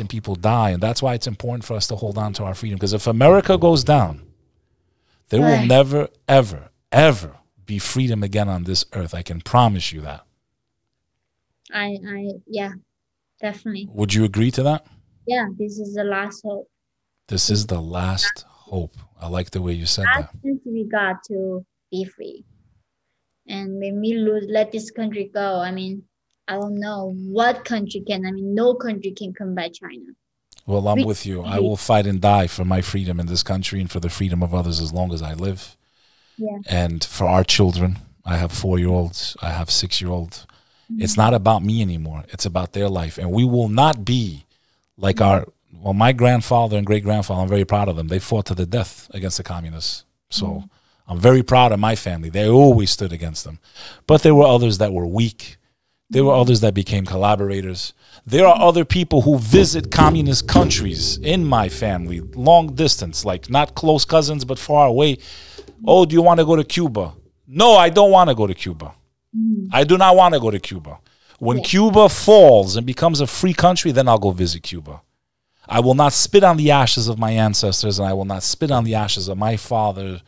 and people die. And that's why it's important for us to hold on to our freedom. Because if America goes down, there right. will never, ever, ever be freedom again on this earth. I can promise you that. I, I, yeah, definitely. Would you agree to that? Yeah, this is the last hope. This is the last hope. I like the way you said that. we got to be free, and when we lose, let this country go. I mean, I don't know what country can. I mean, no country can combat China. Well, I'm with you. I will fight and die for my freedom in this country and for the freedom of others as long as I live. Yeah. And for our children, I have four year olds, I have six year olds. Mm-hmm. It's not about me anymore. It's about their life. And we will not be like mm-hmm. our, well, my grandfather and great grandfather, I'm very proud of them. They fought to the death against the communists. So mm-hmm. I'm very proud of my family. They always stood against them. But there were others that were weak there were others that became collaborators. There are other people who visit communist countries in my family, long distance, like not close cousins, but far away. Oh, do you want to go to Cuba? No, I don't want to go to Cuba. Mm. I do not want to go to Cuba. When yeah. Cuba falls and becomes a free country, then I'll go visit Cuba. I will not spit on the ashes of my ancestors, and I will not spit on the ashes of my father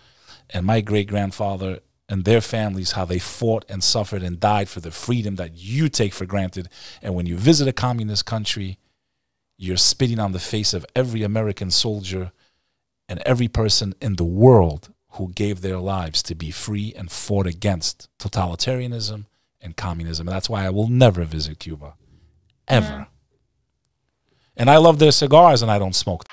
and my great grandfather and their families how they fought and suffered and died for the freedom that you take for granted. And when you visit a communist country, you're spitting on the face of every American soldier and every person in the world who gave their lives to be free and fought against totalitarianism and communism. And that's why I will never visit Cuba, ever. Yeah. And I love their cigars and I don't smoke.